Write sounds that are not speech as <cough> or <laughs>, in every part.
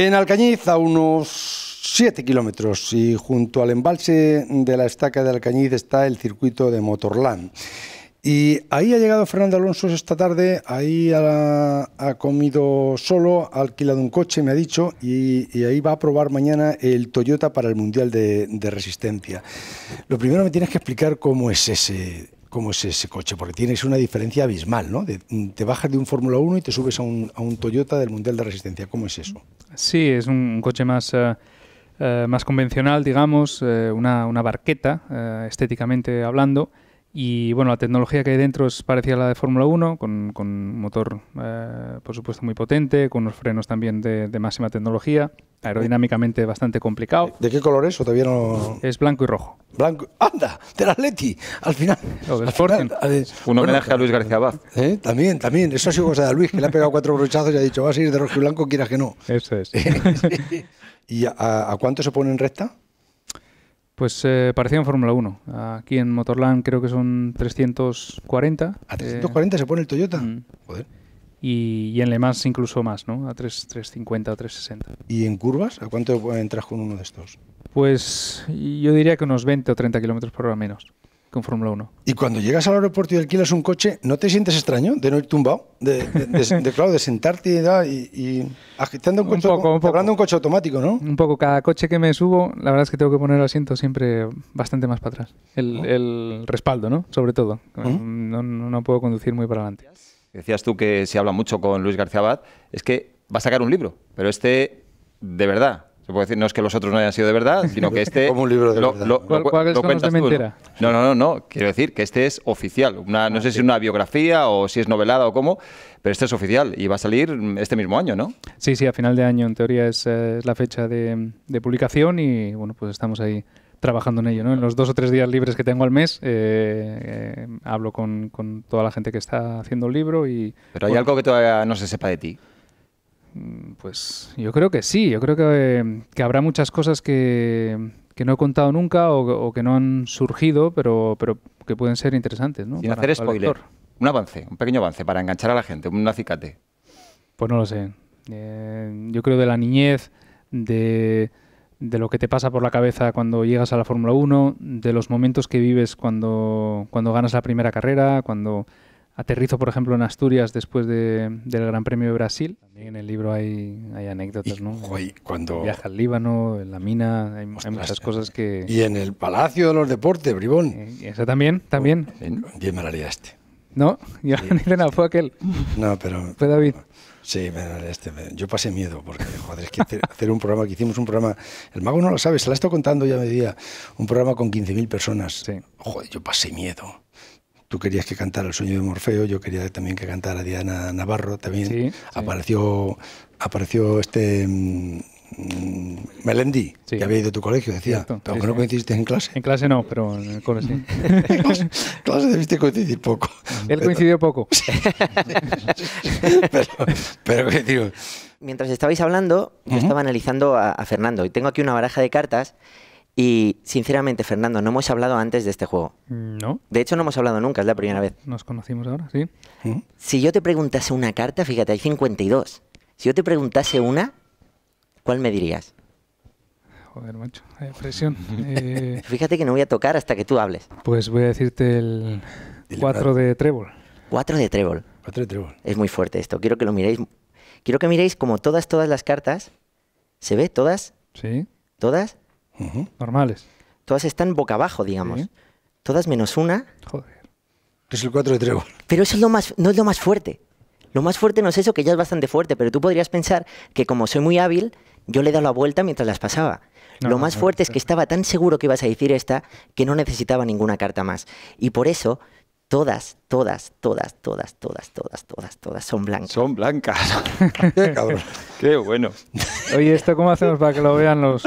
En Alcañiz, a unos 7 kilómetros, y junto al embalse de la estaca de Alcañiz está el circuito de Motorland. Y ahí ha llegado Fernando Alonso esta tarde, ahí ha, comido solo, ha alquilado un coche, me ha dicho, y, ahí va a probar mañana el Toyota para el Mundial de, de, Resistencia. Lo primero me tienes que explicar cómo es ese, cómo es ese coche, porque tienes una diferencia abismal, ¿no? Mm, te bajas de un Fórmula 1 y te subes a un, Toyota del Mundial de Resistencia, ¿cómo es eso? Sí, es un coche más, eh, eh, más convencional, digamos, eh, una, una, barqueta, estéticamente hablando, y bueno, la tecnología que hay dentro es parecida a la de Fórmula 1, con, motor, eh, por supuesto, muy potente, con unos frenos también de, máxima tecnología, aerodinámicamente bastante complicado. ¿De qué color es o Es blanco y rojo. Blanco. ¡Anda! ¡Del Atleti! Al final... Un homenaje a Luis García Baz. ¿eh? También, también. Eso ha sido cosa de Luis, que le ha pegado cuatro brochazos y ha dicho, vas a ir de rojo y blanco, quieras que no. Eso es. <laughs> ¿Y a cuánto se pone en recta? Pues eh, parecía en Fórmula 1. Aquí en Motorland creo que son 340. ¿A 340 eh, se pone el Toyota? Mm. Joder. Y, en Le Mans incluso más, ¿no? A 3, 350 o 360. ¿Y en curvas? ¿A cuánto entras con uno de estos? Pues yo diría que unos 20 o 30 kilómetros por hora menos con Fórmula 1. Y cuando llegas al aeropuerto y alquilas un coche, ¿no te sientes extraño de no ir tumbado? De, de, de, <laughs> claro, de sentarte y, agitando un, coche, automático, ¿no? Un poco. Cada coche que me subo, la verdad es que tengo que poner el asiento siempre bastante más para atrás. El, respaldo, ¿no? Sobre todo. ¿Mm? no, no, puedo conducir muy para adelante. Decías tú que se habla mucho con Luis García Abad. Es que va a sacar un libro, pero este, de verdad, no es que los otros no hayan sido de verdad, sino que este... <laughs> Como un libro de ¿no? ¿no? no, no, Quiero decir que este es oficial. Una, no ah, sé si es una biografía o si es novelada o cómo, pero este es oficial y va a salir este mismo año, ¿no? Sí, sí, a final de año en teoría es, eh, la fecha de, publicación y bueno, pues estamos ahí trabajando en ello. ¿no? En los dos o tres días libres que tengo al mes, eh, eh, hablo con, toda la gente que está haciendo el libro. Y, Pero hay algo que todavía no se sepa de ti. Mm, pues yo creo que sí, yo creo que, habrá muchas cosas que, no he contado nunca o, que no han surgido, pero, que pueden ser interesantes. ¿no? Sin hacer spoiler, un avance, un pequeño avance para enganchar a la gente, un acicate. Pues no lo sé. Eh, yo creo de la niñez, de, lo que te pasa por la cabeza cuando llegas a la Fórmula 1, de los momentos que vives cuando, cuando ganas la primera carrera, cuando Aterrizo, por ejemplo, en Asturias después del Gran Premio de Brasil. También en el libro hay, hay anécdotas, ¿no? cuando... Viaja al Líbano, en la mina, hay, muchas cosas que... Y en el Palacio de los Deportes, Bribón. Eh, Ese también, también. ¿Quién me la este. No, <laughs> yo en fue aquel. No, pero... <laughs> Fue David. Sí, me este, yo pasé miedo, porque, joder, es que hacer un programa, que hicimos un programa, el mago no lo sabe, se la estado contando ya a día, un programa con 15.000 personas. Sí. Joder, yo pasé miedo. Tú querías que cantara El sueño de Morfeo, yo quería también que cantara Diana Navarro también. apareció, apareció este mm, mm, Melendi, que había ido a tu colegio, decía. Aunque no coincidiste en clase. En clase no, pero en el colegio. sí. en <laughs> clase, debiste coincidir poco. Él coincidió poco. <laughs> pero, pero digo. Mientras estabais hablando, yo estaba analizando a Fernando y tengo aquí una baraja de cartas y sinceramente, Fernando, no hemos hablado antes de este juego. No. De hecho, no hemos hablado nunca, es la primera vez. Nos conocimos ahora, sí. Si yo te preguntase una carta, fíjate, hay 52. Si yo te preguntase una, ¿cuál me dirías? Joder, macho, hay presión. <laughs> Eh, fíjate que no voy a tocar hasta que tú hables. Pues voy a decirte el 4 de trébol. 4 de trébol. 4 de trébol. Es muy fuerte esto. Quiero que lo miréis. Quiero que miréis como todas, todas las cartas. ¿Se ve? ¿Todas? Sí. ¿Todas? normales. Todas están boca abajo, digamos. Todas menos una. Joder. Es el cuatro de trébol. Pero eso es lo más, no es lo más fuerte. Lo más fuerte no es eso, que ya es bastante fuerte, pero tú podrías pensar que como soy muy hábil, yo le he dado la vuelta mientras las pasaba. lo más fuerte es que estaba tan seguro que ibas a decir esta que no necesitaba ninguna carta más. Y por eso, todas, todas, todas, todas, todas, todas, todas, todas son blancas. Son blancas. <laughs> Qué bueno. Oye, ¿esto cómo hacemos para que lo vean los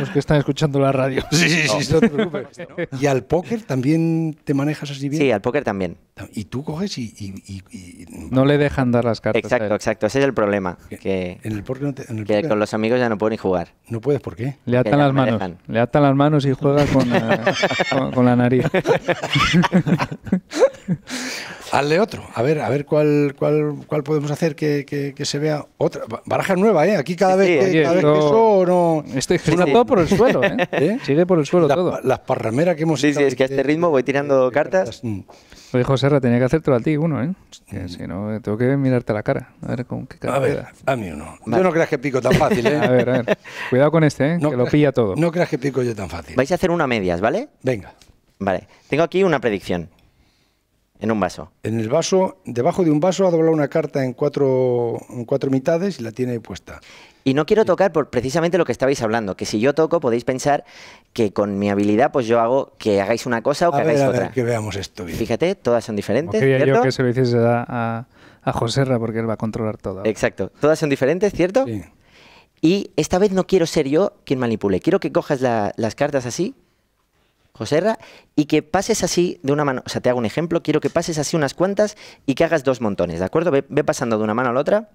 los que están escuchando la radio. Sí, sí, sí, <laughs> ¿Y al póker también te manejas así bien? Sí, al póker también. Y tú coges y... No le dejan dar las cartas. Exacto, exacto. Ese es el problema. Que, en el póker, con los amigos ya no puedo ni jugar. No puedes, ¿por qué? Le atan las manos. Le atan las manos y juegas <laughs> con, con la nariz. <laughs> Hazle otro, a ver, a ver cuál, cuál, cuál podemos hacer que, se vea otra. Baraja nueva, ¿eh? Aquí cada vez, que, cada vez que eso no. Este gira todo por el suelo, ¿eh? <laughs> ¿eh? Sigue por el suelo todo. Las parrameras que hemos hecho sí, es que a este ritmo voy tirando eh, eh, cartas. Mm. Oye, José, tenía que hacértelo a ti uno, ¿eh? si no, tengo que mirarte la cara. A ver con qué cara. A ver, a mí uno. Yo no creas que pico tan fácil, <laughs> ¿eh? a ver, a ver. Cuidado con este, ¿eh? que lo pilla todo. No creas que pico yo tan fácil. Vais a hacer una medias, ¿vale? Venga. Vale. Tengo aquí una predicción. En un vaso. En el vaso, debajo de un vaso ha doblado una carta en cuatro, cuatro mitades y la tiene puesta. Y no quiero tocar por precisamente lo que estabais hablando, que si yo toco podéis pensar que con mi habilidad pues yo hago que hagáis una cosa o que hagáis ver, a otra. que veamos esto bien. Fíjate, todas son diferentes. ¿cierto? yo que se lo hiciese a, a, José Ra porque él va a controlar todo. Exacto, todas son diferentes, ¿cierto? Sí. Y esta vez no quiero ser yo quien manipule. Quiero que cojas las cartas así Joserra, y que pases así de una mano, o sea, te hago un ejemplo, quiero que pases así unas cuantas y que hagas dos montones, ¿de acuerdo? Ve, pasando de una mano a la otra.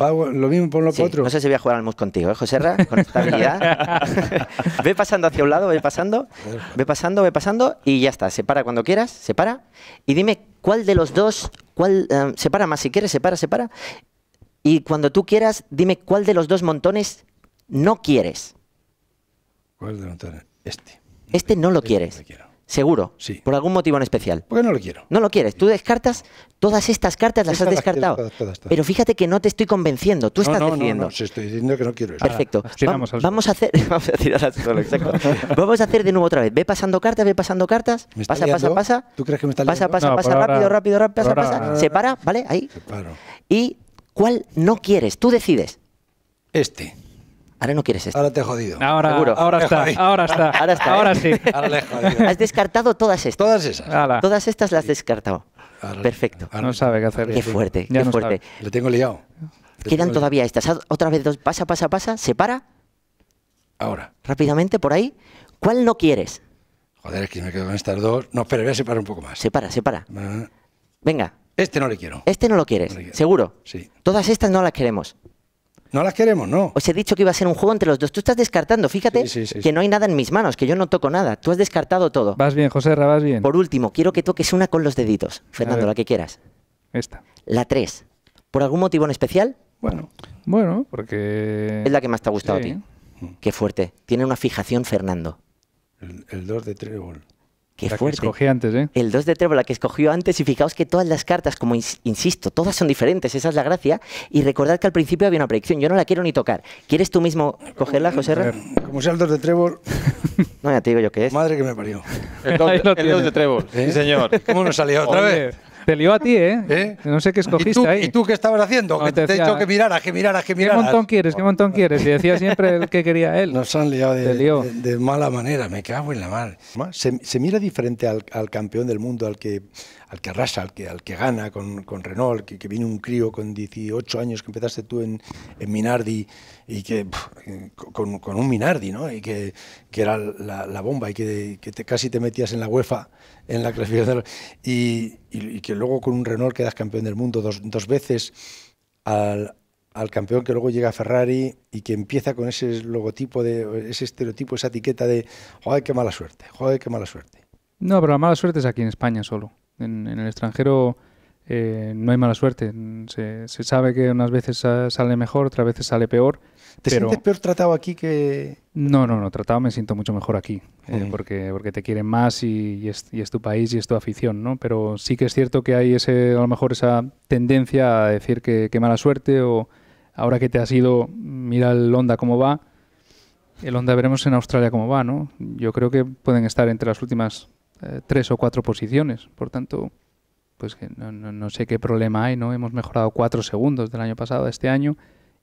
Va, lo mismo por lo sí, No sé si voy a jugar al mus contigo, ¿eh, Joserra? Con estabilidad. <laughs> ve pasando hacia un lado, ve pasando, ve pasando, ve pasando y ya está. Separa cuando quieras, separa. Y dime cuál de los dos, cuál, eh, separa más si quieres, separa, separa. Y cuando tú quieras, dime cuál de los dos montones no quieres. ¿Cuál de los montones? Este. Este no lo este quieres. Seguro. Por algún motivo en especial. Porque no lo quiero. No lo quieres. Tú descartas todas estas cartas, las has descartado. Pero fíjate que no te estoy convenciendo. Tú estás no, decidiendo. No, no, si estoy diciendo que no quiero eso. Perfecto. vamos, a hacer. <laughs> vamos a <laughs> vamos a hacer de nuevo otra vez. Ve pasando cartas, ve pasando cartas. pasa, pasa, pasa. ¿Tú crees que me está liando? Pasa, pasa, pasa. rápido, rápido, rápido, pasa, pasa. Separa, ¿vale? Ahí. Separo. ¿Y cuál no quieres? Tú decides. Este. Ahora no quieres esto. Ahora te he jodido. Ahora, Seguro. ahora está, <laughs> ahora está. Ahora ¿eh? sí. Ahora le he jodido. <laughs> Has descartado todas estas. Todas esas. Todas estas las has descartado. Perfecto. Ahora no sabe qué hacer. Qué fuerte, qué fuerte. Le tengo liado. Quedan todavía estas. Otra vez dos. Pasa, pasa, pasa. Separa. Ahora. Rápidamente por ahí. ¿Cuál no quieres? Joder, es que me quedo con estas dos. No, espera, voy a separar un poco más. Separa, separa. Ah. Venga. Este no le quiero. Este no lo quieres. Seguro. Sí. Todas estas no las queremos. No las queremos, no. Os he dicho que iba a ser un juego entre los dos. Tú estás descartando, fíjate que no hay nada en mis manos, que yo no toco nada. Tú has descartado todo. Vas bien, José, vas bien. Por último, quiero que toques una con los deditos. Fernando, la que quieras. Esta. La 3. ¿Por algún motivo en especial? Bueno, bueno, porque... Es la que más te ha gustado a ti. Qué fuerte. Tiene una fijación, Fernando. El 2 de trébol. Que antes, ¿eh? El 2 de trébol, la que escogió antes, y fijaos que todas las cartas, como insisto, todas son diferentes, esa es la gracia. Y recordad que al principio había una predicción, yo no la quiero ni tocar. ¿Quieres tú mismo cogerla, José Como sea el 2 de trébol. No, ya te digo yo qué es. Madre que me parió. El 2 de, trébol, sí ¿Eh? señor. ¿Cómo nos salió otra vez? Te lió a ti, ¿eh? ¿Eh? No sé qué escogiste ¿Y tú, ahí. ¿Y tú qué estabas haciendo? que te, decía, he dicho que mirara, que mirara, que mirara. ¿Qué montón quieres? ¿Qué montón quieres? Y decía siempre el que quería él. <laughs> Nos han liado de, mala manera, me cago en la madre. Se, mira diferente al campeón del mundo, al que al que arrasa, al que, al que gana con, Renault, que, viene un crío con 18 años que empezaste tú en, Minardi y que con, un Minardi, ¿no? Y que, que era la, bomba y que, te, casi te metías en la UEFA en la clasificación y, y, que luego con un Renault quedas campeón del mundo dos, veces al, al campeón que luego llega a Ferrari y que empieza con ese logotipo, de, ese estereotipo, esa etiqueta de joder, qué mala suerte, joder, qué mala suerte. No, pero la mala suerte es aquí en España solo. En, el extranjero eh, no hay mala suerte. Se, sabe que unas veces sale mejor, otras veces sale peor. ¿Te sientes peor tratado aquí que...? No, no, no, tratado me siento mucho mejor aquí, eh, porque, porque te quieren más y, es, tu país y es tu afición, ¿no? Pero sí que es cierto que hay ese, a lo mejor esa tendencia a decir que, que mala suerte o ahora que te has ido, mira el Honda cómo va. El Honda veremos en Australia cómo va, ¿no? Yo creo que pueden estar entre las últimas eh, tres o cuatro posiciones. Por tanto, pues no, sé qué problema hay, ¿no? Hemos mejorado cuatro segundos del año pasado a este año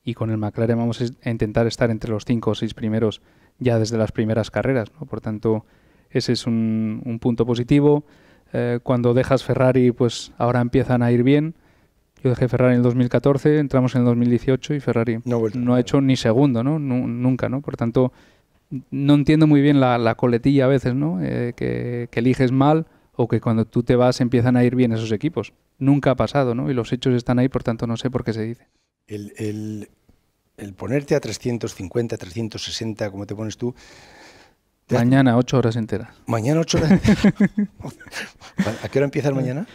y con el McLaren vamos a intentar estar entre los cinco o seis primeros ya desde las primeras carreras, ¿no? Por tanto, ese es un, punto positivo. Eh, cuando dejas Ferrari, pues ahora empiezan a ir bien. Yo dejé Ferrari en el 2014, entramos en el 2018 y Ferrari no, ha hecho ni segundo, ¿no? nunca, ¿no? Por tanto, no entiendo muy bien la, coletilla a veces, ¿no? Eh, que, eliges mal o que cuando tú te vas empiezan a ir bien esos equipos. Nunca ha pasado, ¿no? Y los hechos están ahí, por tanto no sé por qué se dice. El, el, ponerte a 350, 360, como te pones tú... mañana, ocho horas enteras. Mañana, ocho horas enteras. <laughs> ¿A qué hora empiezas mañana?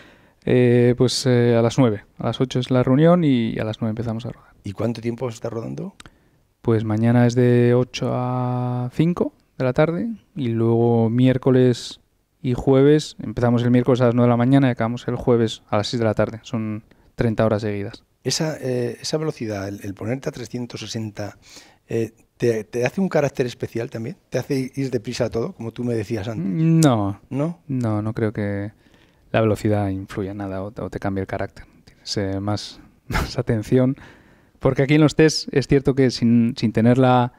Eh, pues eh, a las nueve. A las ocho es la reunión y a las nueve empezamos a rodar. ¿Y cuánto tiempo está rodando? Pues mañana es de 8 a 5 de la tarde y luego miércoles y jueves, empezamos el miércoles a las 9 de la mañana y acabamos el jueves a las 6 de la tarde. Son 30 horas seguidas. Esa, eh, esa velocidad, el, ponerte a 360, eh, ¿te, hace un carácter especial también? ¿Te hace ir deprisa a todo, como tú me decías antes? Mm, no. ¿No? No, no creo que la velocidad influya nada o, te cambie el carácter. Tienes eh, más, <laughs> más atención porque aquí en los test es cierto que sin, sin tener la,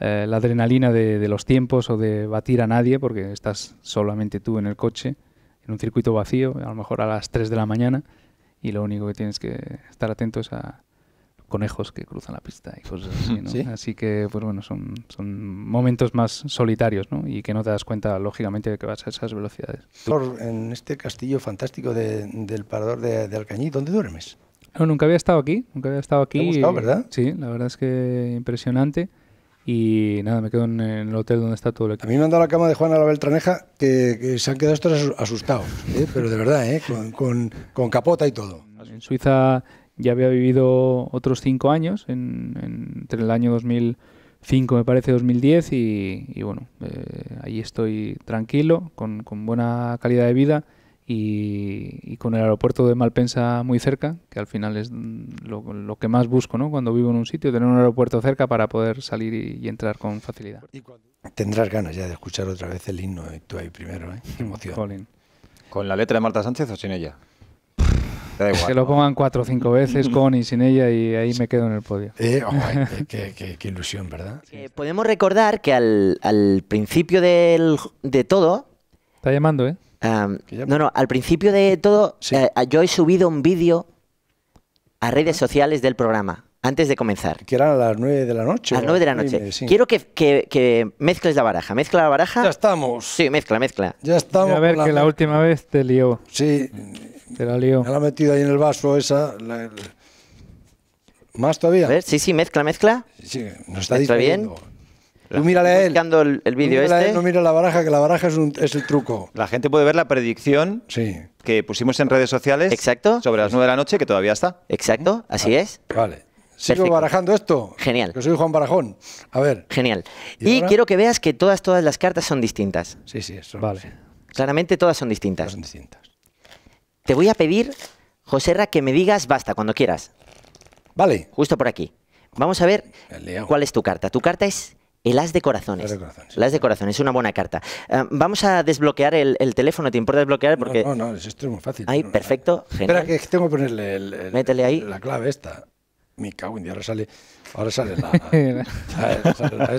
eh, adrenalina de, los tiempos o de batir a nadie, porque estás solamente tú en el coche, en un circuito vacío, a lo mejor a las 3 de la mañana, y lo único que tienes que estar atento es a conejos que cruzan la pista y cosas así, ¿no? <laughs> Así que, pues bueno, son, son momentos más solitarios, ¿no? Y que no te das cuenta, lógicamente, de que vas a esas velocidades. En este castillo fantástico del Parador de, de Alcañí, ¿dónde duermes? No, nunca había estado aquí, nunca había estado aquí. ¿verdad? Sí, la verdad es que impresionante. Y nada, me quedo en el hotel donde está todo el equipo. A mí me han dado la cama de Juana la Beltraneja que, se han quedado estos asustados, ¿eh? pero de verdad, ¿eh? con, capota y todo. En Suiza ya había vivido otros cinco años, entre el año 2005, me parece, 2010, y, bueno, eh, ahí estoy tranquilo, con, con buena calidad de vida y, con el aeropuerto de Malpensa muy cerca, que al final es lo, que más busco ¿no? cuando vivo en un sitio, tener un aeropuerto cerca para poder salir y, entrar con facilidad. Tendrás ganas ya de escuchar otra vez el himno, y tú ahí primero, ¿eh? emoción. ¿Con la letra de Marta Sánchez o sin ella? Da igual, que lo pongan cuatro o cinco veces con y sin ella y ahí me quedo en el podio. Eh, oh, qué, ilusión, ¿verdad? Eh, podemos recordar que al, principio de todo... Está llamando, ¿eh? no, no, al principio de todo, eh, yo he subido un vídeo a redes ah. sociales del programa, antes de comenzar. Que eran a las 9 de la noche. A las 9 de la noche. Quiero que, que, mezcles la baraja. Mezcla la baraja. Ya estamos. Sí, mezcla, mezcla. Ya estamos. A ver, que la última vez te lió. Sí. Te la lió. Me la ha metido ahí en el vaso esa. ¿Más todavía? A ver, sí, sí, mezcla, mezcla. Sí, nos está diciendo. bien? Tú mírale a él. el, este. no mira la baraja, que la baraja es, el truco. La gente puede ver la predicción que pusimos en redes sociales. Sobre las 9 de la noche, que todavía está. Exacto, así es. Vale. Sigo barajando esto. Genial. Yo soy Juan Barajón. A ver. Genial. Y, quiero que veas que todas, todas las cartas son distintas. Sí, sí, eso. Vale. Claramente todas son distintas. son distintas. Te voy a pedir, José Ra, que me digas basta cuando quieras. Vale. Justo por aquí. Vamos a ver cuál es tu carta. Tu carta es el as de corazones. El as de corazones. El as de corazones, es una buena carta. Eh, vamos a desbloquear el, teléfono. ¿Te importa desbloquear? Porque... No, no, es esto es muy fácil. Ahí, perfecto. genial. Espera, que tengo que ponerle el, la clave esta. Me cago en ahora sale, ahora sale la. sale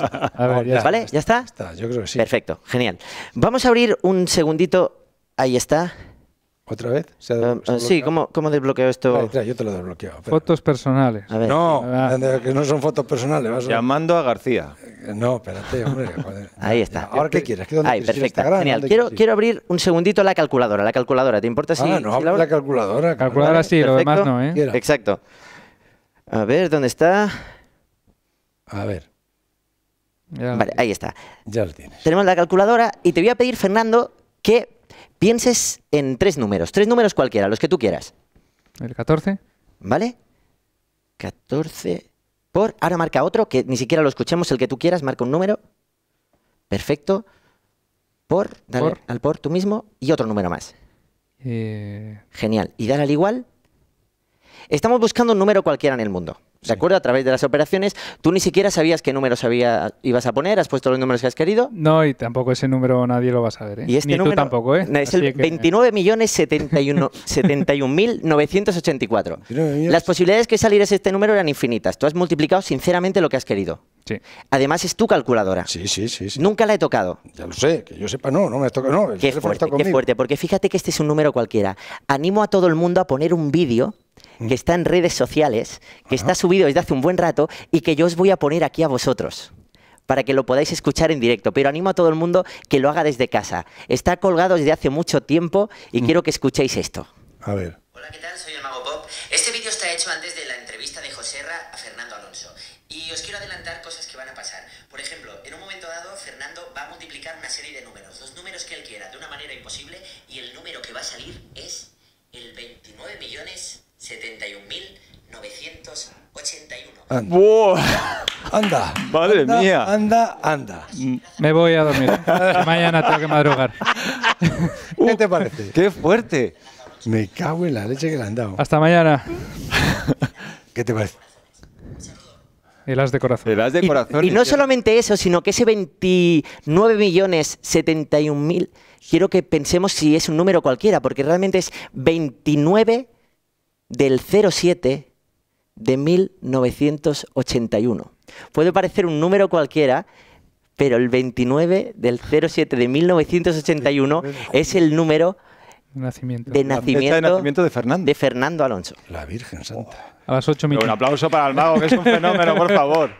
ya, ¿Vale? ¿Ya está? está? Yo creo que sí. Perfecto, genial. Vamos a abrir un segundito. Ahí está. ¿Otra vez? Ah, ah, sí, ¿cómo, ¿cómo, desbloqueo esto? yo te lo desbloqueo. Fotos personales. No, ah. que no son fotos personales. Llamando a García. Eh, no, espérate, hombre. <laughs> Ahí está. ¿Ahora qué quieres? ¿Qué, Ahí, perfecto. Genial. Quiero, quiero abrir un segundito la calculadora. La calculadora, ¿te importa si...? Ah, no, la... la calculadora. Calculadora sí, lo demás no, ¿eh? Exacto. A ver, ¿dónde está? A ver. vale, ahí está. Ya lo tienes. Tenemos la calculadora y te voy a pedir, Fernando, que pienses en tres números, tres números cualquiera, los que tú quieras. El 14. ¿Vale? 14 por... Ahora marca otro, que ni siquiera lo escuchemos, el que tú quieras, marca un número. Perfecto. Por, dale al por tú mismo y otro número más. Eh. Genial. Y dar al igual. Estamos buscando un número cualquiera en el mundo. ¿De acuerdo? A través de las operaciones, tú ni siquiera sabías qué número ibas a poner, has puesto los números que has querido. No, y tampoco ese número nadie lo va a saber. ¿eh? Y este ni número, tú tampoco, ¿eh? Es el 29.071.984. <laughs> las posibilidades que salieras este número eran infinitas. Tú has multiplicado sinceramente lo que has querido. Sí. Además, es tu calculadora. Sí, sí, sí, Nunca la he tocado. Ya lo sé, que yo sepa, no, no me has No, qué fuerte, qué fuerte, porque fíjate que este es un número cualquiera. Animo a todo el mundo a poner un vídeo Mm. que está en redes sociales, que está subido desde hace un buen rato y que yo os voy a poner aquí a vosotros para que lo podáis escuchar en directo, pero animo a todo el mundo que lo haga desde casa. Está colgado desde hace mucho tiempo y mm. quiero que escuchéis esto. A ver. Hola, ¿qué tal? Soy el Mago Pop. Este vídeo está hecho antes de la entrevista de José Ra a Fernando Alonso y os quiero adelantar cosas que van a pasar. Por ejemplo, en un momento dado, Fernando va a multiplicar una serie de números, dos números que él quiera, de una manera imposible, y el número que va a salir es anda. Anda. Madre mía. Anda, anda. Me voy a dormir. Mañana tengo que madrugar. ¿Qué te parece? ¡Qué fuerte! Me cago en la leche que le han dado. Hasta mañana. ¿Qué te parece? El as de corazón. de corazón. Y, no solamente eso, sino que ese 29 quiero que pensemos si es un número cualquiera, porque realmente es 29 del 07 de 1981. Puede parecer un número cualquiera, pero el 29 del 07 de 1981 es el número de nacimiento, de, Fernando. Alonso. La Virgen Santa. Un aplauso para el mago, que es un fenómeno, por favor.